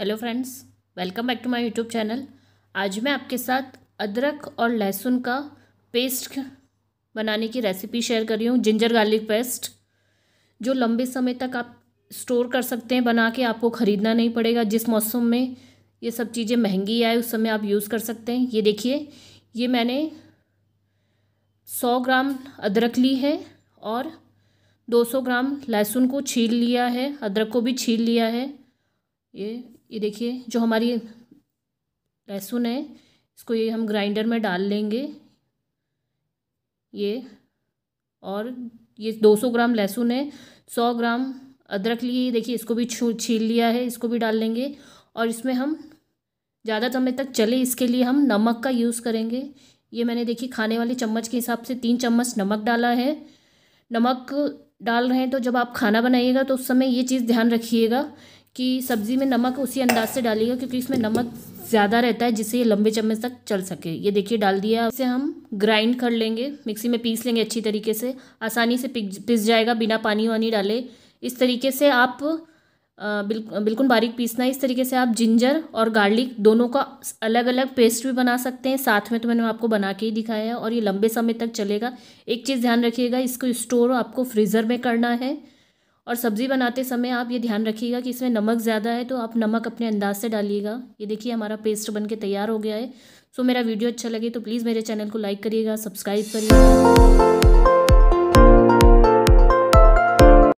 hello friends welcome back to my YouTube channel आज मैं आपके साथ अदरक और लहसुन का पेस्ट बनाने की रेसिपी शेयर कर रही हूँ जिंजर गार्लिक पेस्ट जो लंबे समय तक आप स्टोर कर सकते हैं बना के आपको ख़रीदना नहीं पड़ेगा जिस मौसम में ये सब चीज़ें महंगी आए उस समय आप यूज़ कर सकते हैं ये देखिए ये मैंने सौ ग्राम अदरक ली है और दो सौ ग्राम लहसुन को छील लिया है अदरक को भी छील लिया है ये ये देखिए जो हमारी लहसुन है इसको ये हम ग्राइंडर में डाल लेंगे ये और ये 200 ग्राम लहसुन है 100 ग्राम अदरक लिए देखिए इसको भी छू छील लिया है इसको भी डाल लेंगे और इसमें हम ज़्यादा समय तक चले इसके लिए हम नमक का यूज़ करेंगे ये मैंने देखिए खाने वाले चम्मच के हिसाब से तीन चम्मच नमक डाला है नमक डाल रहे हैं तो जब आप खाना बनाइएगा तो उस समय ये चीज़ ध्यान रखिएगा कि सब्ज़ी में नमक उसी अंदाज से डालिएगा क्योंकि इसमें नमक ज़्यादा रहता है जिससे ये लंबे चम्मच तक चल सके ये देखिए डाल दिया इसे हम ग्राइंड कर लेंगे मिक्सी में पीस लेंगे अच्छी तरीके से आसानी से पिस जाएगा बिना पानी वानी डाले इस तरीके से आप बिल, बिल्कुल बारीक पीसना है इस तरीके से आप जिंजर और गार्लिक दोनों का अलग अलग पेस्ट भी बना सकते हैं साथ में तो मैंने आपको बना के ही दिखाया है और ये लंबे समय तक चलेगा एक चीज़ ध्यान रखिएगा इसको स्टोर आपको फ्रीज़र में करना है और सब्ज़ी बनाते समय आप ये ध्यान रखिएगा कि इसमें नमक ज़्यादा है तो आप नमक अपने अंदाज से डालिएगा ये देखिए हमारा पेस्ट बन के तैयार हो गया है सो मेरा वीडियो अच्छा लगे तो प्लीज़ मेरे चैनल को लाइक करिएगा सब्सक्राइब करिएगा